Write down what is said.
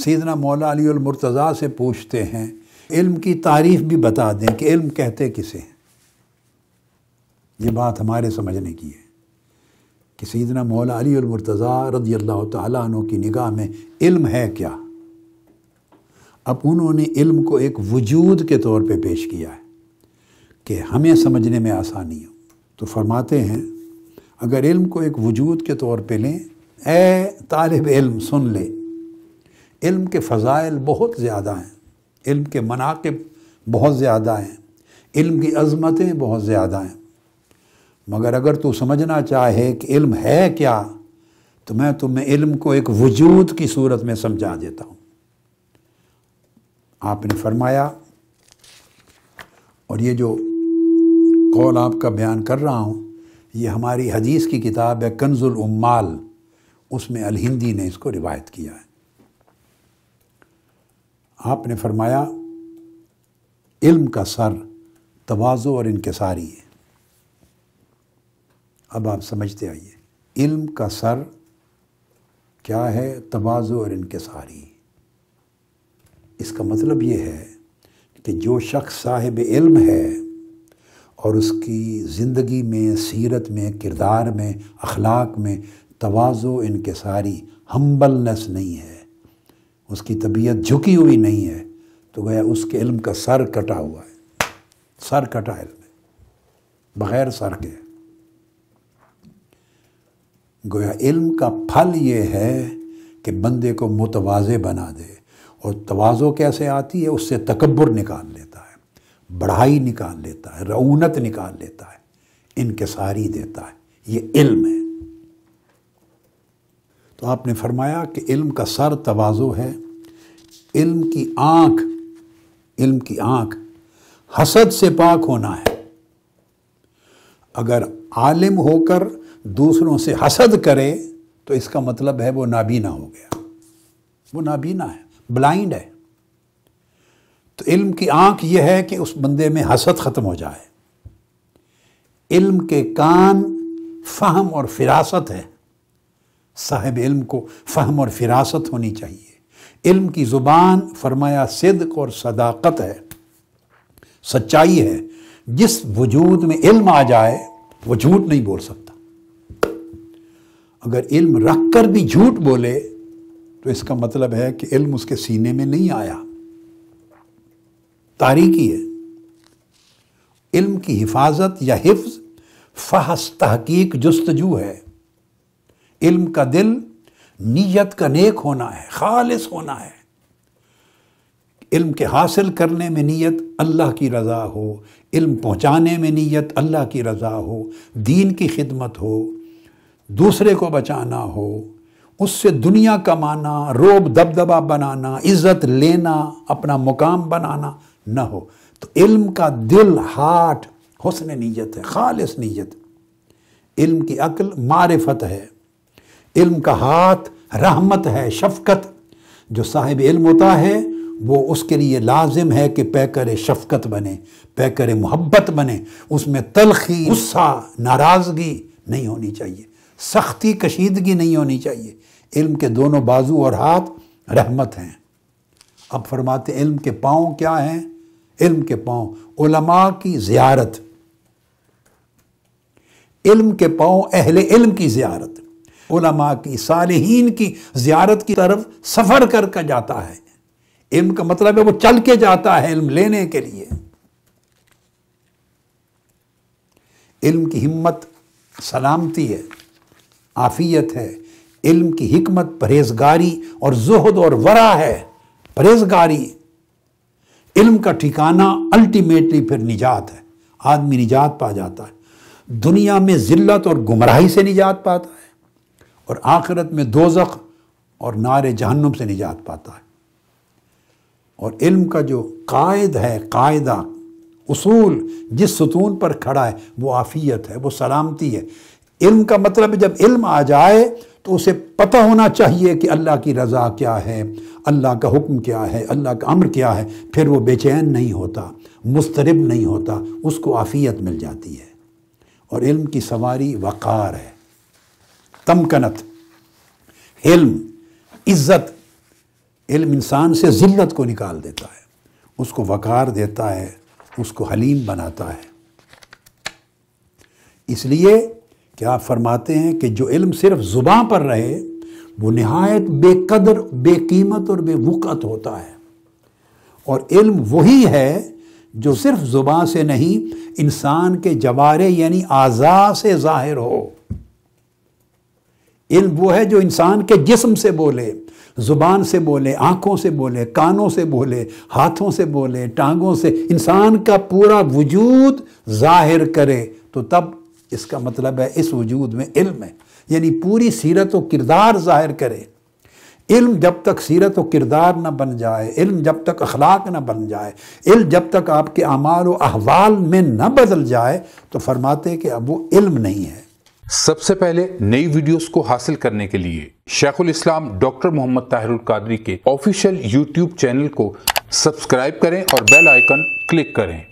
सीधना मौला अली अलमरतज़ा से पूछते हैं इल्म की तारीफ भी बता दें कि इल्म कहते किसे हैं ये बात हमारे समझने की है कि सीधना मौला अली अलमरतज़ा अल्लाह तु की निगाह में इल्म है क्या अब उन्होंने इल्म को एक वजूद के तौर पे पेश किया है कि हमें समझने में आसानी हो तो फरमाते हैं अगर इल्म को एक वजूद के तौर पे लें ए तालब इल्म सुन ले इल्म के फ़ज़ाइल बहुत ज़्यादा हैं इल्म के मनाकब बहुत ज़्यादा हैं इल्म की अज़मतें बहुत ज़्यादा हैं मगर अगर तू समझना चाहे कि इल्म है क्या तो मैं तुम्हें इल्म को एक वजूद की सूरत में समझा देता हूँ आपने फरमाया और ये जो कौल आपका बयान कर रहा हूँ ये हमारी हदीस की किताब है कंजुल उम्माल उसमें हिंदी ने इसको रिवायत किया है आपने फरमाया इल्म का सर तवाजो और इनकसारी है अब आप समझते आइए इल्म का सर क्या है तोज़ो और इनकसारी इसका मतलब ये है कि जो शख्स साहिब इल्म है और उसकी ज़िंदगी में सीरत में किरदार में अखलाक में तोज़ो इनकसारी हम्बलनेस नहीं है उसकी तबीयत झुकी हुई नहीं है तो गया उसके इल्म का सर कटा हुआ है सर कटा है बग़ैर सर के गोया इल्म का फल ये है कि बंदे को मुतवाजे बना दे और तोज़ो कैसे आती है उससे तकबर निकाल लेता है बढ़ाई निकाल लेता है रऊनत निकाल लेता है इनकसारी देता है ये इल्म है तो आपने फरमाया कि इल्म का सर तवाज़ो है इल्म की आंख इल्म की आंख हसद से पाक होना है अगर आलिम होकर दूसरों से हसद करे तो इसका मतलब है वो नाबीना हो गया वो नाबीना है ब्लाइंड है तो इल्म की आंख यह है कि उस बंदे में हसद ख़त्म हो जाए इल्म के कान फहम और फिरासत है साहिब इल्म को फहम और फिरासत होनी चाहिए इल्म की ज़ुबान फरमाया सिद्क और सदाकत है सच्चाई है जिस वजूद में इल्म आ जाए वो झूठ नहीं बोल सकता अगर इल्म रख कर भी झूठ बोले तो इसका मतलब है कि इल्म उसके सीने में नहीं आया तारीकी है इल्म की हिफाजत या हिफ्ज फहस तहकीक जस्तजू है इल्म का दिल नीयत का नेक होना है खालिस होना है इल्म के हासिल करने में नीयत अल्लाह की रज़ा हो इल्म पहुँचाने में नीयत अल्लाह की रज़ा हो दीन की खिदमत हो दूसरे को बचाना हो उससे दुनिया कमाना रोब दबदबा बनाना इज़्ज़त लेना अपना मुकाम बनाना न हो तो इल्म का दिल हार्ट हसन नीयत है खालिस नीयत इल्म की अक्ल मारफत है इल्म का हाथ रहमत है शफकत जो साहिब इल्म होता है वो उसके लिए लाजिम है कि पैकर शफकत बने पैकर मोहब्बत बने उसमें तलखी गुस्सा नाराज़गी नहीं होनी चाहिए सख्ती कशीदगी नहीं होनी चाहिए इल्म के दोनों बाजू और हाथ रहमत हैं अब फरमाते इल्म के पाँव क्या हैं इल्म के पाँव उलमा की ज़ियारत इल्म के पाँव अहल इल्म की ज़ियारत उलमा की सालहीन की ज़्यारत की तरफ सफ़र कर कर जाता है इल्म का मतलब है वो चल के जाता है इल्म लेने के लिए इल्म की हिम्मत सलामती है आफियत है इल्म की हिकमत परहेजगारी और जहद और वरा है परहेजगारी इल्म का ठिकाना अल्टीमेटली फिर निजात है आदमी निजात पा जाता है दुनिया में जिल्लत और गुमराही से निजात पाता है और आखिरत में दोजख और नारे जहन्नुम से निजात पाता है और इल्म का जो कायद है कायदा उसूल जिस सतून पर खड़ा है वो आफियत है वो सलामती है इल्म का मतलब जब इल्म आ जाए तो उसे पता होना चाहिए कि अल्लाह की रज़ा क्या है अल्लाह का हुक्म क्या है अल्लाह का अम्र क्या है फिर वो बेचैन नहीं होता मुस्तरब नहीं होता उसको आफियत मिल जाती है और इल्म की सवारी वक़ार है तमकनत हिल्म इज्जत इल्म इंसान से ज़िल्लत को निकाल देता है उसको वकार देता है उसको हलीम बनाता है इसलिए क्या आप फरमाते हैं कि जो इल्म सिर्फ ज़ुबाँ पर रहे वो नहायत बेकदर बेकीमत और बेवक़त होता है और इल्म वही है जो सिर्फ ज़ुबाँ से नहीं इंसान के जवारे यानी आज़ा से ज़ाहिर हो इल्म वो है जो इंसान के जिस्म से बोले ज़ुबान से बोले आँखों से बोले कानों से बोले हाथों से बोले टांगों से इंसान का पूरा वजूद जाहिर करे तो तब इसका मतलब है इस वजूद में इल्म है यानी पूरी सीरत व किरदार जाहिर करे इल्म जब तक सीरत व किरदार ना बन जाए इल्म जब तक अखलाक ना बन जाए इल्म जब तक आपके अमाल व अहवाल में न बदल जाए तो फरमाते कि अब वो इल्म नहीं है सबसे पहले नई वीडियोस को हासिल करने के लिए शेखुल इस्लाम डॉक्टर मोहम्मद ताहिरुल कादरी के ऑफिशियल यूट्यूब चैनल को सब्सक्राइब करें और बेल आइकन क्लिक करें